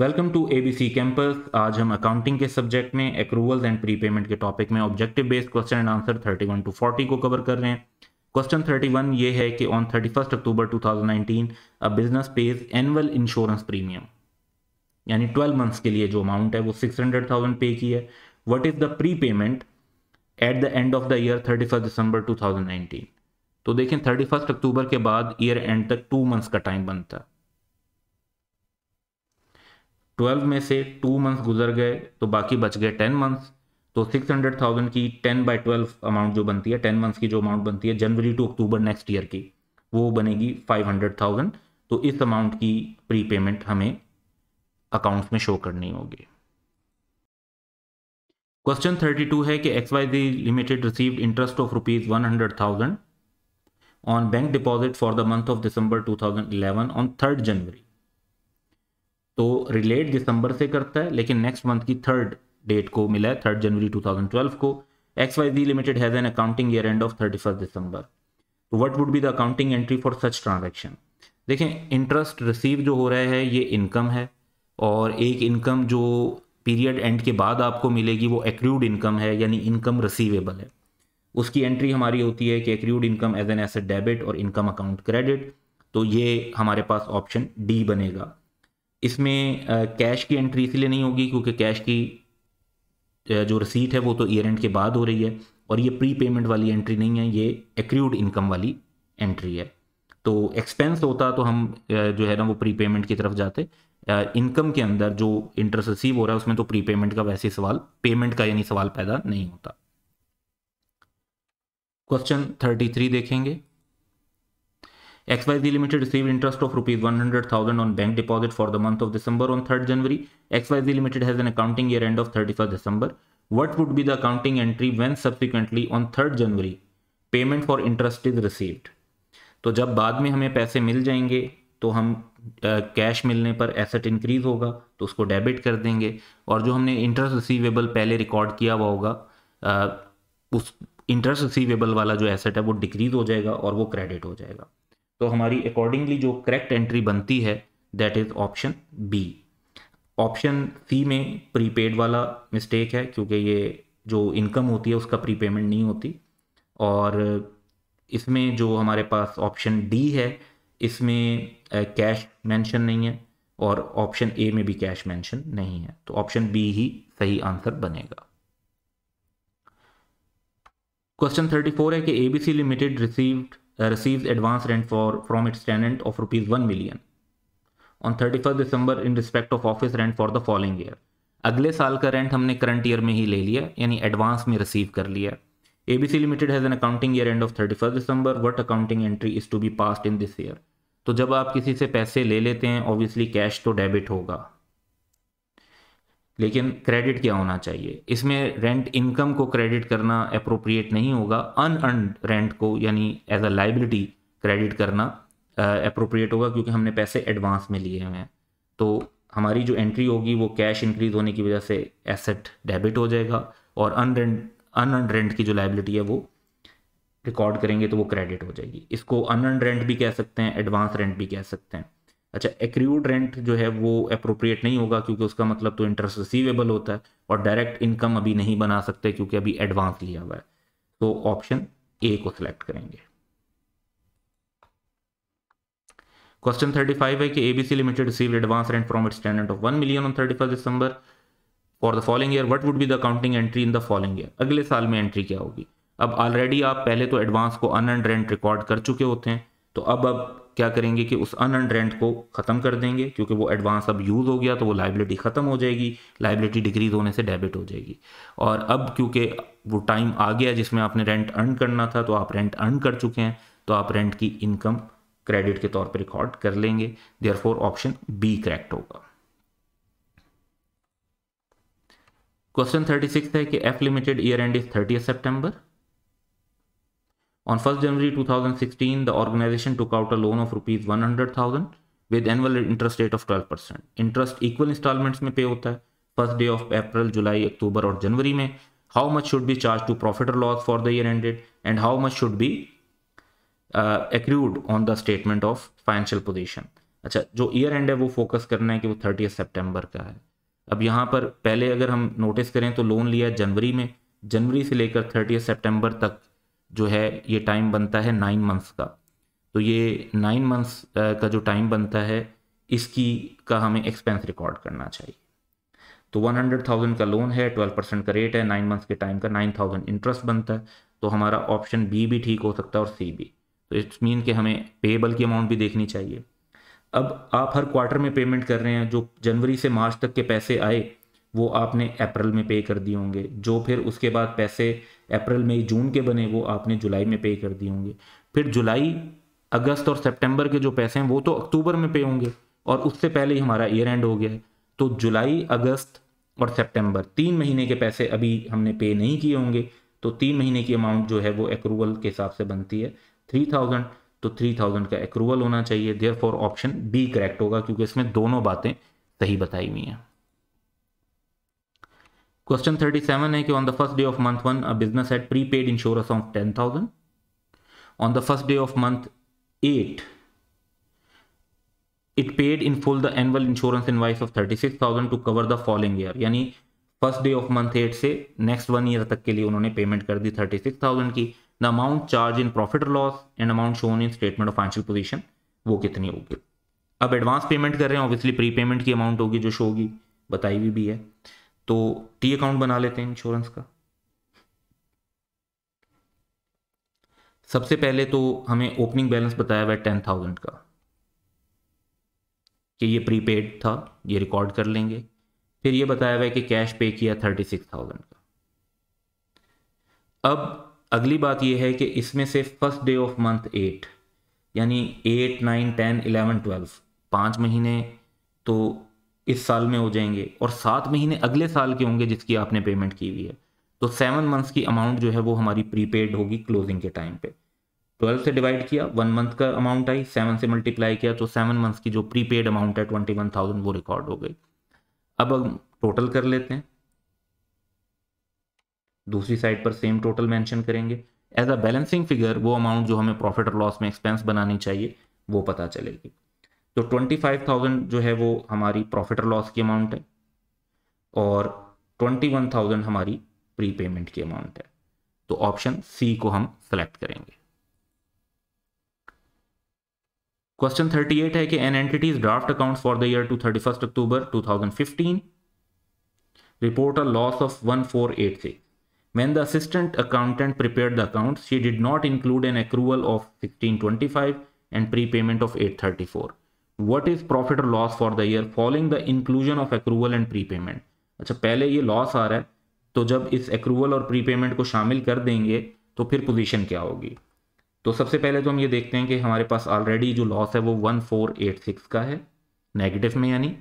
Welcome to A B C campus आज हम accounting के सब्जेक्ट में एक्रूवल्स एंड प्री पेमेंट के टॉपिक में objective based question and answer 31 to 40 को कवर कर रहे हैं क्वेश्चन 31 ये है कि on 31 October 2019 a business pays annual insurance premium यानी 12 मंथ्स के लिए जो अमाउंट है वो 600,000 पे की है what is the prepayment at the end of the year 31 December 2019 तो देखें 31 अक्टूबर के बाद ईयर एंड तक टू मंथ्स का टाइम बनता है ट्वेल्व में से टू मंथ्स गुजर गए तो बाकी बच गए टेन मंथ्स तो सिक्स हंड्रेड थाउजेंड की टेन बाई ट्वेल्व अमाउंट जो बनती है टेन मंथ्स की जो अमाउंट बनती है January to October next year की वो बनेगी फाइव हंड्रेड थाउजेंड तो इस अमाउंट की प्री पेमेंट हमें अकाउंट्स में शो करनी होगी क्वेश्चन थर्टी टू है कि X Y Z limited received interest of rupees one hundred thousand on bank deposit for the month of December two thousand eleven on third January तो relate दिसंबर से करता है लेकिन नेक्स्ट मंथ की third date को मिला है थर्ड जनवरी 2012 को X Y Z limited has an accounting year end of thirty first December तो what would be the accounting entry for such transaction देखें इंटरेस्ट रिसीव जो हो रहा है ये इनकम है और एक इनकम जो पीरियड एंड के बाद आपको मिलेगी वो एक्रूड इनकम है यानी इनकम रिसीवेबल है उसकी एंट्री हमारी होती है कि accrued income as an asset debit और इनकम अकाउंट क्रेडिट तो ये हमारे पास ऑप्शन डी बनेगा इसमें कैश की एंट्री इसलिए नहीं होगी क्योंकि कैश की जो रसीट है वो तो ईयर एंड के बाद हो रही है और ये प्री पेमेंट वाली एंट्री नहीं है ये एक्रूड इनकम वाली एंट्री है तो एक्सपेंस होता तो हम जो है ना वो प्री पेमेंट की तरफ जाते इनकम के अंदर जो इंटरेस्ट रिसीव हो रहा है उसमें तो प्री पेमेंट का वैसे सवाल पेमेंट का यानी सवाल पैदा नहीं होता क्वेश्चन थर्टी थ्री देखेंगे XYZ Limited received interest of rupees 100,000 on bank deposit for the month of December on 3rd January. XYZ Limited has an accounting year end of 31st December. What would be the accounting entry when subsequently on 3rd January payment for interest is received? तो जब बाद में हमें पैसे मिल जाएंगे तो हम cash uh, मिलने पर एसेट इंक्रीज होगा तो उसको डेबिट कर देंगे और जो हमने इंटरेस्ट रिसीवेबल पहले रिकॉर्ड किया हुआ होगा uh, उस इंटरेस्ट रिसीवेबल वाला जो एसेट है वो डिक्रीज हो जाएगा और वो क्रेडिट हो जाएगा तो हमारी अकॉर्डिंगली जो करेक्ट एंट्री बनती है that is option B option C में प्रीपेड वाला मिस्टेक है क्योंकि ये जो इनकम होती है उसका प्रीपेमेंट नहीं होती और इसमें जो हमारे पास ऑप्शन डी है इसमें कैश मेंशन नहीं है और ऑप्शन ए में भी कैश मेंशन नहीं है तो ऑप्शन बी ही सही आंसर बनेगा क्वेश्चन थर्टी फोर है कि ABC limited received receives advance rent for from its tenant of rupees 1 million on 31st December in respect of office rent for the following year अगले साल का rent हमने current year में ही ले लिया यानी एडवांस में रिसीव कर लिया A B C limited has an accounting year end of thirty first December what accounting entry is to be passed in this year तो जब आप किसी से पैसे ले लेते हैं ऑब्वियसली कैश तो डेबिट होगा लेकिन क्रेडिट क्या होना चाहिए इसमें रेंट इनकम को क्रेडिट करना अप्रोप्रिएट नहीं होगा अन रेंट को यानी एज अ लाइबिलिटी क्रेडिट करना अप्रोप्रिएट होगा क्योंकि हमने पैसे एडवांस में लिए हुए हैं तो हमारी जो एंट्री होगी वो कैश इंक्रीज होने की वजह से एसेट डेबिट हो जाएगा और अनरेंट अन रेंट की जो लाइबिलिटी है वो रिकॉर्ड करेंगे तो वो क्रेडिट हो जाएगी इसको अन रेंट भी कह सकते हैं एडवांस रेंट भी कह सकते हैं अच्छा एक्रूड रेंट जो है वो अप्रोप्रिएट नहीं होगा क्योंकि उसका मतलब तो इंटरेस्ट रिसीवेबल होता है और डायरेक्ट इनकम अभी नहीं बना सकते क्योंकि अभी एडवांस लिया हुआ है तो ऑप्शन ए को सिलेक्ट करेंगे क्वेश्चन 35 है कि ABC limited receive advance rent from its tenant of one million on first December for the following year what would be the counting entry in the following year अगले साल में entry क्या होगी अब already आप पहले तो एडवांस को अन रेंट रिकॉर्ड कर चुके होते हैं तो अब अब क्या करेंगे कि उस अन रेंट को ख़त्म कर देंगे क्योंकि वो एडवांस अब यूज़ हो गया तो वो लाइबिलिटी ख़त्म हो जाएगी लाइबिलिटी डिक्रीज होने से डेबिट हो जाएगी और अब क्योंकि वो टाइम आ गया जिसमें आपने रेंट अर्न करना था तो आप रेंट अर्न कर चुके हैं तो आप रेंट की इनकम क्रेडिट के तौर पर रिकॉर्ड कर लेंगे देयर ऑप्शन बी करेक्ट होगा क्वेश्चन थर्टी है कि F limited year end is thirty September On 1st January 2016, the organization took out a loan of rupees 100,000 with annual interest rate of 12%. Interest equal installments में pay होता है first day of April July October और January में much should be charged to profit or loss for the year ended? And how much should be uh, accrued on the statement of financial position? अच्छा जो year and है वो focus करना है कि वो थर्टी सितंबर का है अब यहाँ पर पहले अगर हम नोटिस करें तो लोन लिया जनवरी में जनवरी से लेकर थर्टी सितंबर तक जो है ये टाइम बनता है नाइन मंथ्स का तो ये नाइन मंथ्स का जो टाइम बनता है इसकी का हमें एक्सपेंस रिकॉर्ड करना चाहिए तो वन हंड्रेड थाउजेंड का लोन है ट्वेल्व परसेंट का रेट है नाइन मंथ्स के टाइम का नाइन थाउजेंड इंटरेस्ट बनता है तो हमारा ऑप्शन बी भी ठीक हो सकता है और सी भी तो इट्स मीन कि हमें पेएबल की अमाउंट भी देखनी चाहिए अब आप हर क्वार्टर में पेमेंट कर रहे हैं जो जनवरी से मार्च तक के पैसे आए वो आपने अप्रैल में पे कर दिए होंगे जो फिर उसके बाद पैसे अप्रैल मई जून के बने वो आपने जुलाई में पे कर दिए होंगे फिर जुलाई अगस्त और सितंबर के जो पैसे हैं वो तो अक्टूबर में पे होंगे और उससे पहले ही हमारा ईयर एंड हो गया है तो जुलाई अगस्त और सितंबर तीन महीने के पैसे अभी हमने पे नहीं किए होंगे तो तीन महीने की अमाउंट जो है वो एक्रूवल के हिसाब से बनती है थ्री थाउजेंड तो थ्री थाउजेंड का एक्रूवल होना चाहिए therefore option B correct होगा क्योंकि इसमें दोनों बातें सही बताई हुई हैं क्वेश्चन 37 है कि on the first day of month one a business had prepaid insurance of ten thousand on the first day of month eight it paid in full the annual insurance invoice of thirty six thousand to cover the following year यानी first day of month eight से next one year तक के लिए उन्होंने payment कर दी thirty six thousand की the amount charge in profit loss and amount shown in statement of financial position वो कितनी होगी अब एडवांस पेमेंट कर रहे हैं ऑब्वियसली प्री पेमेंट की अमाउंट होगी जो शो होगी बताई हुई भी, भी है तो टी अकाउंट बना लेते हैं इंश्योरेंस का सबसे पहले तो हमें ओपनिंग बैलेंस बताया हुआ है टेन थाउजेंड का कि ये प्रीपेड था ये रिकॉर्ड कर लेंगे फिर ये बताया हुआ है कि कैश पे किया थर्टी सिक्स थाउजेंड का अब अगली बात ये है कि इसमें से first day of month eight यानी eight nine ten eleven twelve पाँच महीने तो इस साल में हो जाएंगे और सात महीने अगले साल के होंगे जिसकी आपने पेमेंट की हुई है तो सेवन मंथ्स की अमाउंट जो है वो हमारी प्रीपेड होगी क्लोजिंग के टाइम पे ट्वेल्व से डिवाइड किया वन मंथ का अमाउंट आई सेवन से मल्टीप्लाई किया तो सेवन मंथ्स की जो प्रीपेड अमाउंट है ट्वेंटी वन थाउजेंड वो रिकॉर्ड हो गई अब हम टोटल कर लेते हैं दूसरी साइड पर सेम टोटल मेंशन करेंगे एज अ बैलेंसिंग फिगर वो अमाउंट जो हमें प्रॉफिट और लॉस में एक्सपेंस बनानी चाहिए वो पता चलेगी तो ट्वेंटी फाइव थाउजेंड जो है वो हमारी प्रॉफिट और लॉस की अमाउंट है और ट्वेंटी वन थाउजेंड हमारी प्री पेमेंट की अमाउंट है तो ऑप्शन सी को हम सेलेक्ट करेंगे क्वेश्चन थर्टी एट है कि an entities draft account for the year to thirty first October two thousand fifteen report a loss of one four eight six When the assistant accountant prepared the accounts, she did not include an accrual of 1625 and prepayment of 834. What is profit और loss for the year following the inclusion of accrual and prepayment अच्छा पहले ये loss आ रहा है तो जब इस accrual और प्री पेमेंट को शामिल कर देंगे तो फिर पोजिशन क्या होगी तो सबसे पहले तो हम ये देखते हैं कि हमारे पास ऑलरेडी जो लॉस है वो वन फोर एट सिक्स का है नेगेटिव में यानी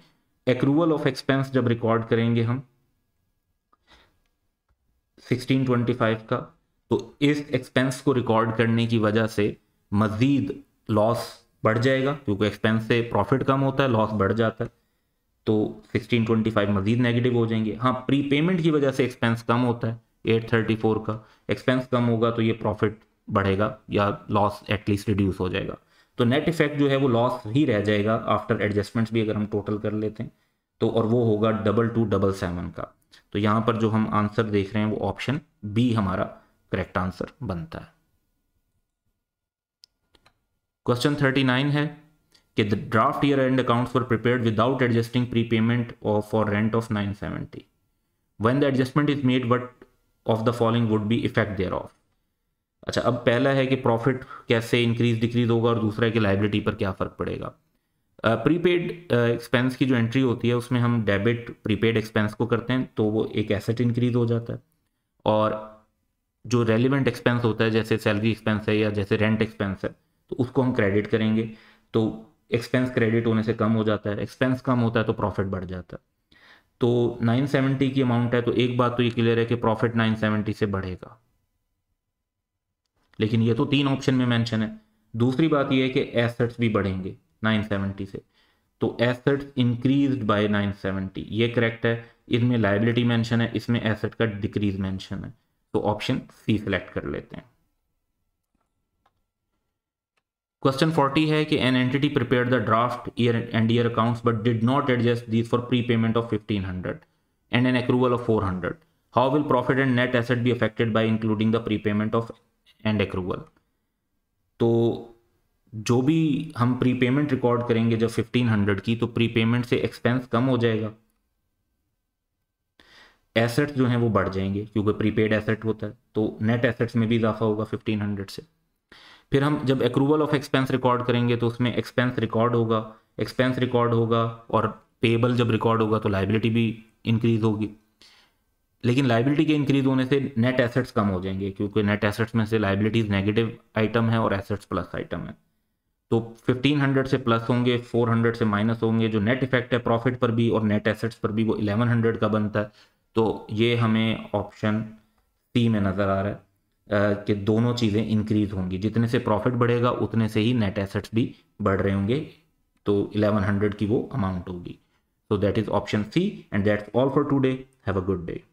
एक्रूवल ऑफ एक्सपेंस जब रिकॉर्ड करेंगे हम सिक्सटीन ट्वेंटी फाइव का तो इस एक्सपेंस को रिकॉर्ड करने की वजह से मज़ीद लॉस बढ़ जाएगा क्योंकि एक्सपेंस से प्रॉफिट कम होता है लॉस बढ़ जाता है तो सिक्सटीन ट्वेंटी फाइव मजीद नेगेटिव हो जाएंगे हाँ प्री पेमेंट की वजह से एक्सपेंस कम होता है एट थर्टी फोर का एक्सपेंस कम होगा तो ये प्रॉफिट बढ़ेगा या लॉस एटलीस्ट रिड्यूस हो जाएगा तो नेट इफेक्ट जो है वो लॉस ही रह जाएगा आफ्टर एडजस्टमेंट्स भी अगर हम टोटल कर लेते हैं तो और वो होगा डबल टू डबल सेवन का तो यहाँ पर जो हम आंसर देख रहे हैं वो ऑप्शन बी हमारा करेक्ट आंसर बनता है क्वेश्चन थर्टी नाइन है कि the draft year end accounts for prepared without adjusting prepayment for rent of nine seventy when the adjustment is made what of the following would be effect thereof अच्छा अब पहला है कि profit कैसे increase decrease होगा और दूसरा है कि लाइबिलिटी पर क्या फ़र्क पड़ेगा प्रीपेड एक्सपेंस की जो एंट्री होती है उसमें हम डेबिट प्रीपेड एक्सपेंस को करते हैं तो वो एक एसेट इंक्रीज हो जाता है और जो रेलिवेंट एक्सपेंस होता है जैसे सैलरी एक्सपेंस है या जैसे रेंट एक्सपेंस है तो उसको हम क्रेडिट करेंगे तो एक्सपेंस क्रेडिट होने से कम हो जाता है एक्सपेंस कम होता है तो प्रॉफिट बढ़ जाता है तो 970 की अमाउंट है तो एक बात तो ये क्लियर है कि प्रॉफिट 970 से बढ़ेगा लेकिन ये तो तीन ऑप्शन में मेंशन है दूसरी बात ये है कि एसेट्स भी बढ़ेंगे 970 से तो एसेट्स इंक्रीज बाय 970 ये करेक्ट है इसमें लाइबिलिटी मेंशन है इसमें एसेट का डिक्रीज मेंशन है तो ऑप्शन सी सिलेक्ट कर लेते हैं क्वेश्चन फोर्टी है कि an entity prepare the draft year end year accounts but did not adjust these for prepayment of fifteen hundred and an accrual of four hundred how will profit and net asset be affected by including the prepayment of and accrual तो जो भी हम pre payment record करेंगे जब fifteen hundred की तो prepayment से expense कम हो जाएगा एसेट्स जो हैं वो बढ़ जाएंगे क्योंकि प्रीपेड एसेट होता है तो नेट एसेट्स में भी इजाफा होगा फिफ्टीन हंड्रेड से फिर हम जब अक्रूवल ऑफ एक्सपेंस रिकॉर्ड करेंगे तो उसमें एक्सपेंस रिकॉर्ड होगा एक्सपेंस रिकॉर्ड होगा और पेबल जब रिकॉर्ड होगा तो लाइबिलिटी भी इंक्रीज होगी लेकिन लाइबिलिटी के इंक्रीज होने से नेट एसेट्स कम हो जाएंगे क्योंकि नेट एसेट्स में से लाइबिलिटीज नेगेटिव आइटम है और एसेट्स प्लस आइटम है तो 1500 से प्लस होंगे 400 से माइनस होंगे जो नेट इफेक्ट है प्रॉफिट पर भी और नेट एसेट्स पर भी वो 1100 का बनता है तो ये हमें ऑप्शन सी में नज़र आ रहा है कि दोनों चीज़ें इंक्रीज होंगी जितने से प्रॉफिट बढ़ेगा उतने से ही नेट एसेट्स भी बढ़ रहे होंगे तो 1100 की वो अमाउंट होगी so that is option C and that's all for today have a good day